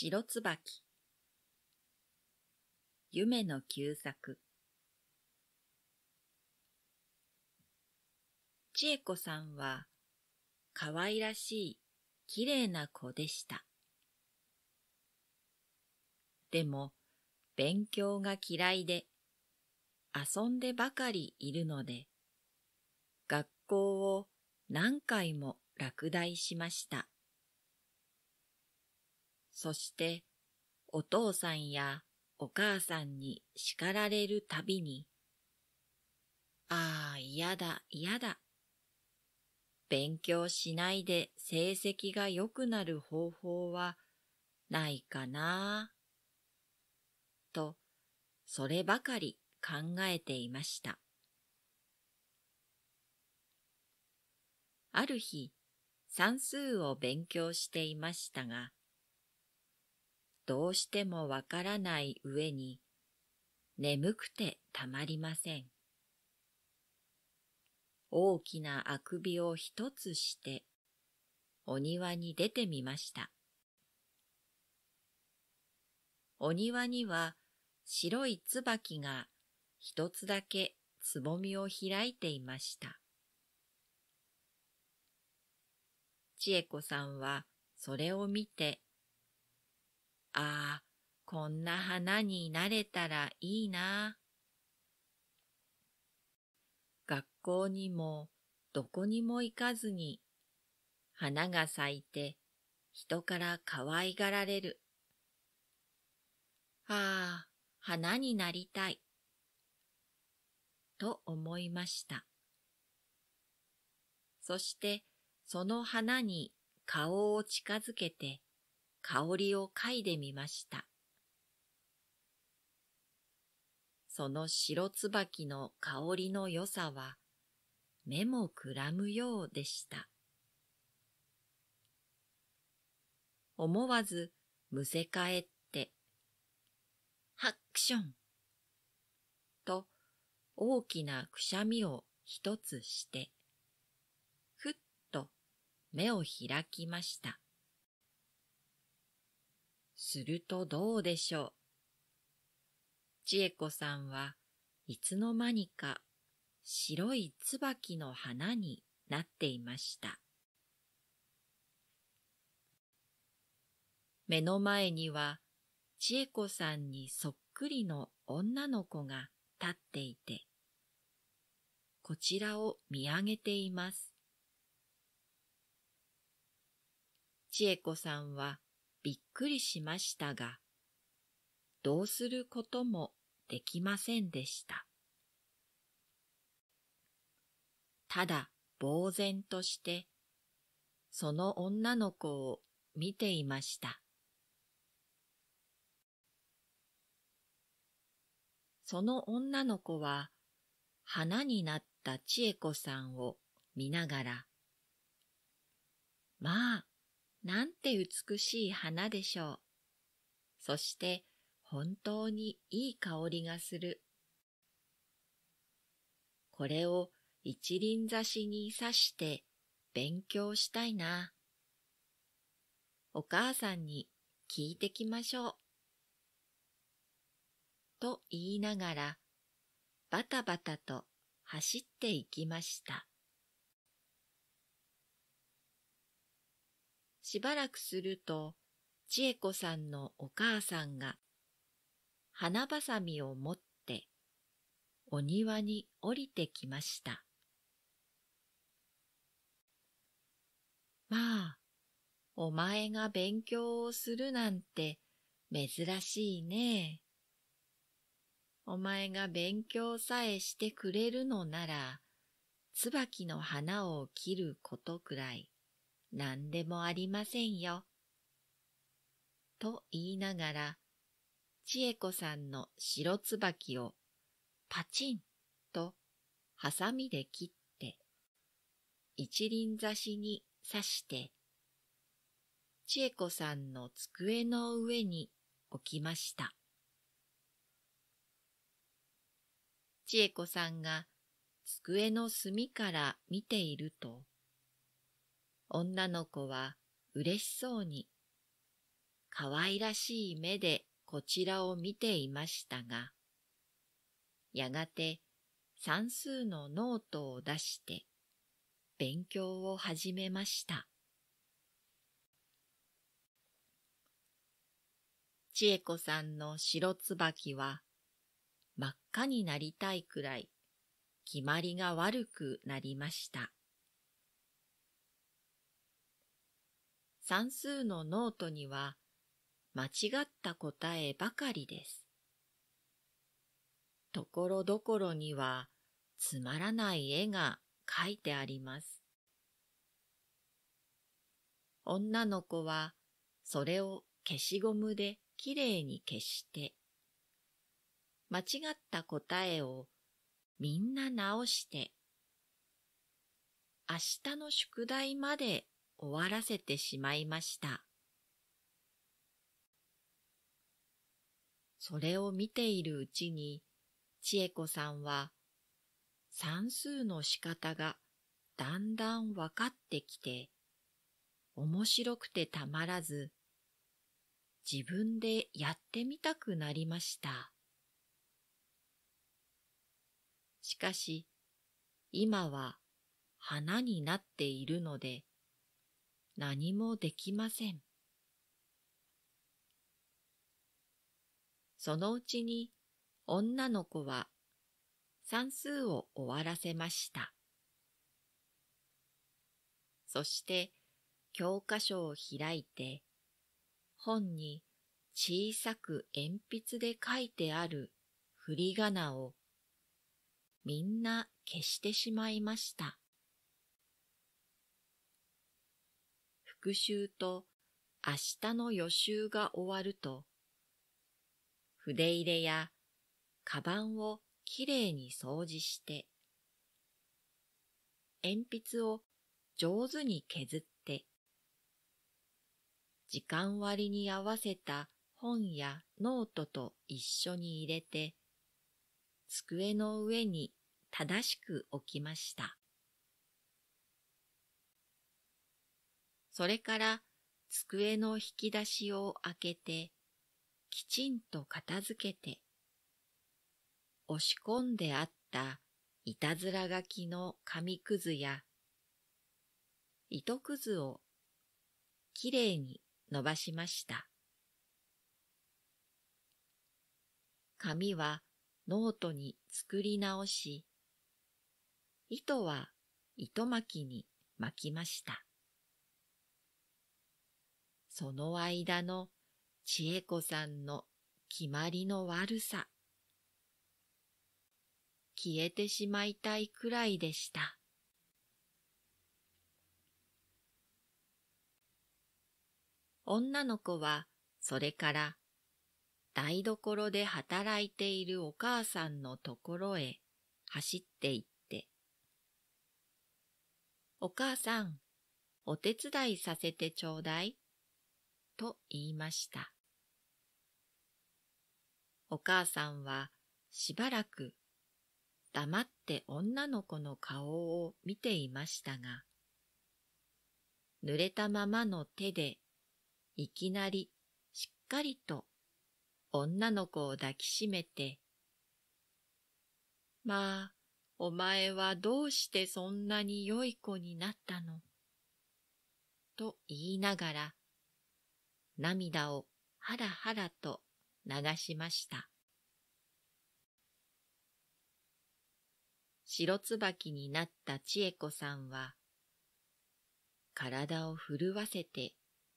白椿夢の旧作千恵子さんは可愛らしい綺麗な子でした。でも勉強が嫌いで遊んでばかりいるので学校を何回も落第しました。そして、お父さんやお母さんに叱られるたびに、ああ、嫌だ、嫌だ。勉強しないで成績が良くなる方法はないかなと、そればかり考えていました。ある日、算数を勉強していましたが、どうしてもわからない上に、眠くてたまりません。大きなあくびを一つして、お庭に出てみました。お庭には白い椿が一つだけつぼみを開いていました。千恵子さんはそれを見てああ、こんな花になれたらいいな。学校にもどこにも行かずに、花が咲いて人から可愛がられる。ああ、花になりたい。と思いました。そしてその花に顔を近づけて、香りを嗅いでみました。その白椿の香りの良さは、目もくらむようでした。思わずむせ返って、ハックションと大きなくしゃみを一つして、ふっと目を開きました。するとどうでしょう。ちえこさんはいつの間にか白い椿の花になっていました。目の前にはちえこさんにそっくりの女の子が立っていて、こちらを見上げています。ちえこさんはびっくりしましたが、どうすることもできませんでした。ただ、呆然として、その女の子を見ていました。その女の子は、花になった千恵子さんを見ながら、まあ、なんて美しい花でしょう。そして本当にいい香りがする。これを一輪挿しに刺して勉強したいな。お母さんに聞いてきましょう。と言いながら、バタバタと走っていきました。しばらくすると、千恵子さんのお母さんが、花ばさみを持って、お庭に降りてきました。まあ、お前が勉強をするなんて珍しいね。お前が勉強さえしてくれるのなら、椿の花を切ることくらい何でもありませんよ。と言いながら、千恵子さんの白椿をパチンとハサミで切って、一輪ざしに刺して、千恵子さんの机の上に置きました。千恵子さんが机の隅から見ていると、女の子は嬉しそうに、可愛らしい目でこちらを見ていましたが、やがて算数のノートを出して勉強を始めました。千恵子さんの白椿は真っ赤になりたいくらい決まりが悪くなりました。算数のノートには間違った答えばかりです。ところどころにはつまらない絵が書いてあります。女の子はそれを消しゴムできれいに消して、間違った答えをみんな直して、明日の宿題まで終わらせてしまいました。それを見ているうちに、千恵子さんは、算数の仕方がだんだんわかってきて、面白くてたまらず、自分でやってみたくなりました。しかし、今は花になっているので、何もできません。そのうちに女の子は算数を終わらせました。そして教科書を開いて本に小さく鉛筆で書いてある振り仮名をみんな消してしまいました。復習と明日の予習が終わると、筆入れやカバンをきれいに掃除して、鉛筆を上手に削って、時間割に合わせた本やノートと一緒に入れて、机の上に正しく置きました。それから机の引き出しを開けて、きちんと片付けて、押し込んであったいたずら書きの紙くずや、糸くずをきれいに伸ばしました。紙はノートに作り直し、糸は糸巻きに巻きました。その間の千恵子さんの決まりの悪さ。消えてしまいたいくらいでした。女の子はそれから台所で働いているお母さんのところへ走って行って、お母さん、お手伝いさせてちょうだい。と言いました。お母さんはしばらく黙って女の子の顔を見ていましたが、濡れたままの手でいきなりしっかりと女の子を抱きしめて、まあ、お前はどうしてそんなに良い子になったのと言いながら、涙をはらはらと流しました。白椿になった千恵子さんは、体を震わせて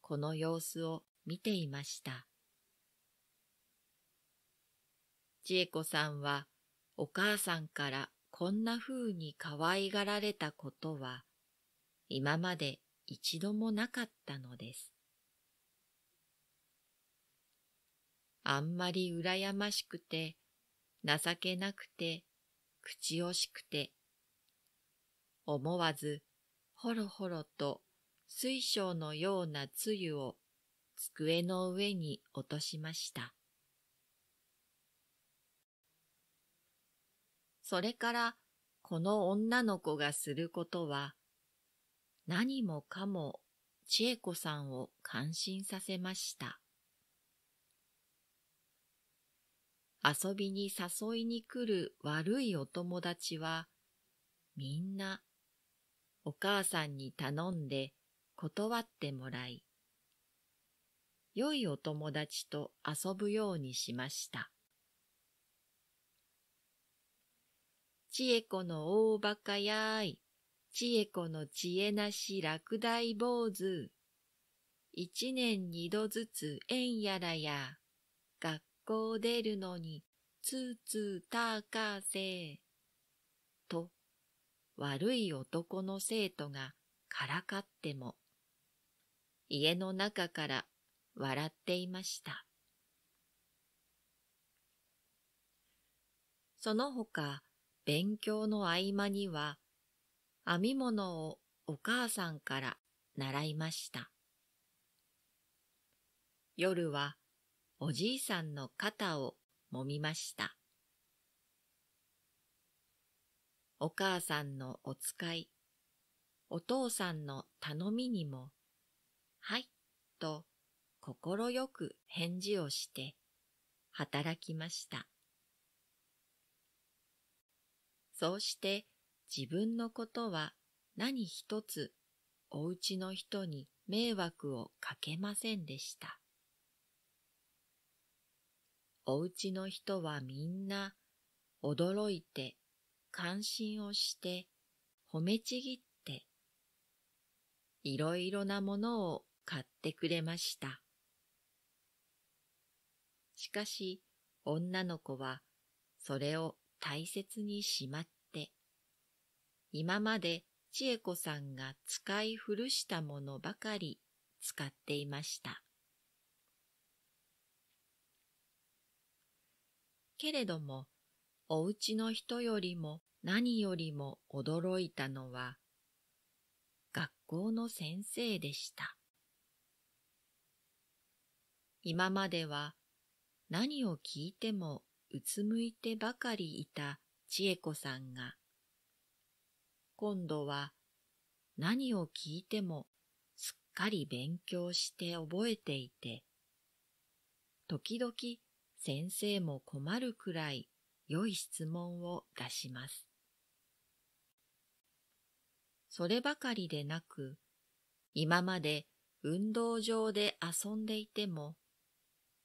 この様子を見ていました。千恵子さんはお母さんからこんな風に可愛がられたことは今まで一度もなかったのです。あんまりうらやましくて、情けなくて、口惜しくて、思わず、ほろほろと水晶のような露を机の上に落としました。それからこの女の子がすることは、何もかも千恵子さんを感心させました。遊びに誘いに来る悪いお友達は、みんな、お母さんに頼んで断ってもらい、良いお友達と遊ぶようにしました。ちえこの大馬鹿やい、ちえこの知恵なし落第坊主。一年二度ずつ縁やらや、学校出るのに、つーつーたかせ。と、悪い男の生徒がからかっても、家の中から笑っていました。そのほか、勉強の合間には、編み物をお母さんから習いました。夜はおじいさんの肩を揉みました。お母さんのお使い、お父さんの頼みにも、はい、と快よく返事をして働きました。そうして自分のことは何一つおうちの人に迷惑をかけませんでした。おうちの人はみんな驚いて関心をして褒めちぎっていろいろなものを買ってくれました。しかし女の子はそれを大切にしまって、今まで千恵子さんが使い古したものばかり使っていました。けれども、おうちの人よりも何よりも驚いたのは、学校の先生でした。今までは何を聞いてもうつむいてばかりいた千恵子さんが、今度は何を聞いてもすっかり勉強して覚えていて、時々先生も困るくらい良い質問を出します。そればかりでなく、今まで運動場で遊んでいても、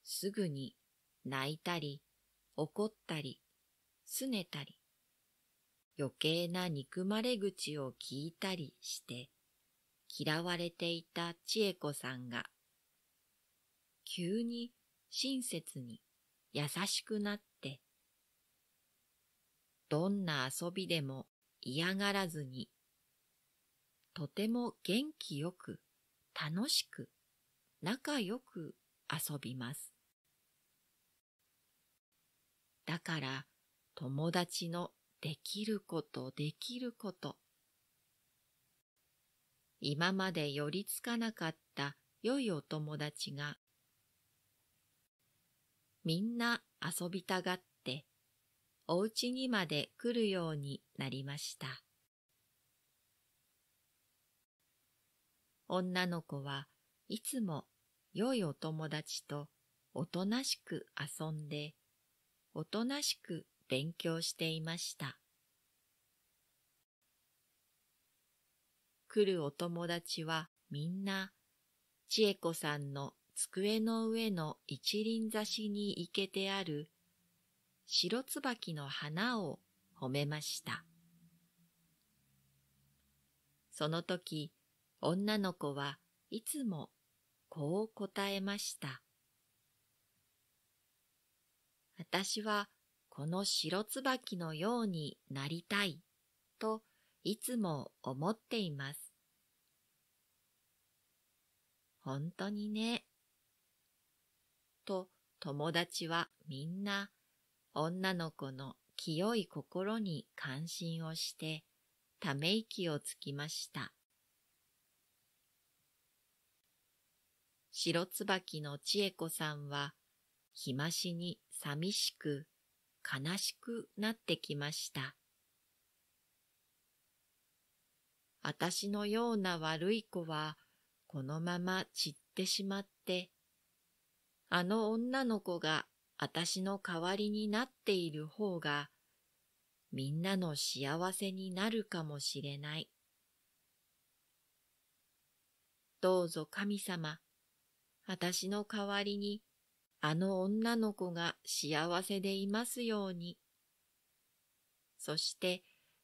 すぐに泣いたり、怒ったり、拗ねたり、余計な憎まれ口を聞いたりして、嫌われていた千恵子さんが、急に親切に優しくなって、どんな遊びでも嫌がらずに、とても元気よく、楽しく、仲良く遊びます。だから友達のできることできること。今まで寄りつかなかった良いお友達がみんな遊びたがって、お家にまで来るようになりました。女の子はいつも良いお友達とおとなしく遊んで、おとなしく勉強していました。来るお友達はみんな、千恵子さんの机の上の一輪挿しに生けてある白椿の花を褒めました。その時、女の子はいつもこう答えました。私はこの白椿のようになりたいといつも思っています。本当にね。と友達はみんな女の子の清い心に関心をしてため息をつきました。白椿の千恵子さんは日増しに寂しく悲しくなってきました。私のような悪い子はこのまま散ってしまってあの女の子が私の代わりになっている方が、みんなの幸せになるかもしれない。どうぞ神様、私の代わりに、あの女の子が幸せでいますように。そして、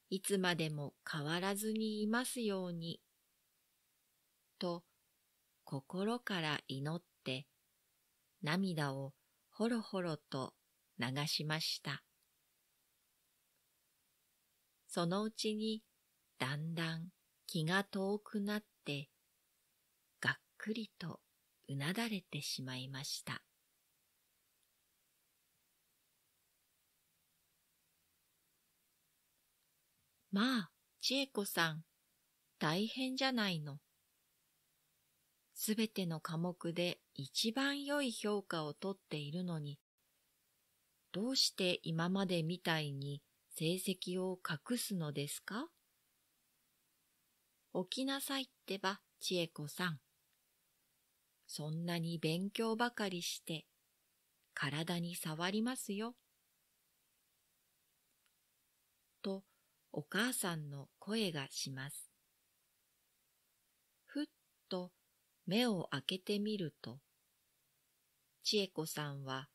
いつまでも変わらずにいますように。と、心から祈って涙をほろほろと流しました。そのうちにだんだん気が遠くなって、がっくりとうなだれてしまいました。まあ、千恵子さん、大変じゃないの。すべての科目で一番良い評価をとっているのに、どうして今までみたいに成績を隠すのですか起きなさいってば、千恵子さん。そんなに勉強ばかりして、体に触りますよ。と、お母さんの声がします。ふっと目を開けてみると、千恵子さんは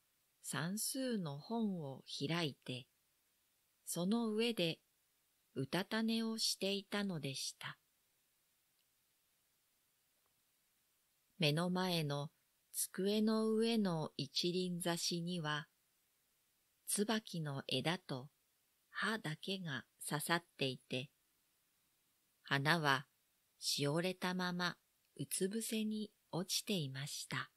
算数の本を開いて、その上でうたた寝をしていたのでした。目の前の机の上の一輪挿しには、椿の枝と葉だけが刺さっていて、花はしおれたままうつ伏せに落ちていました。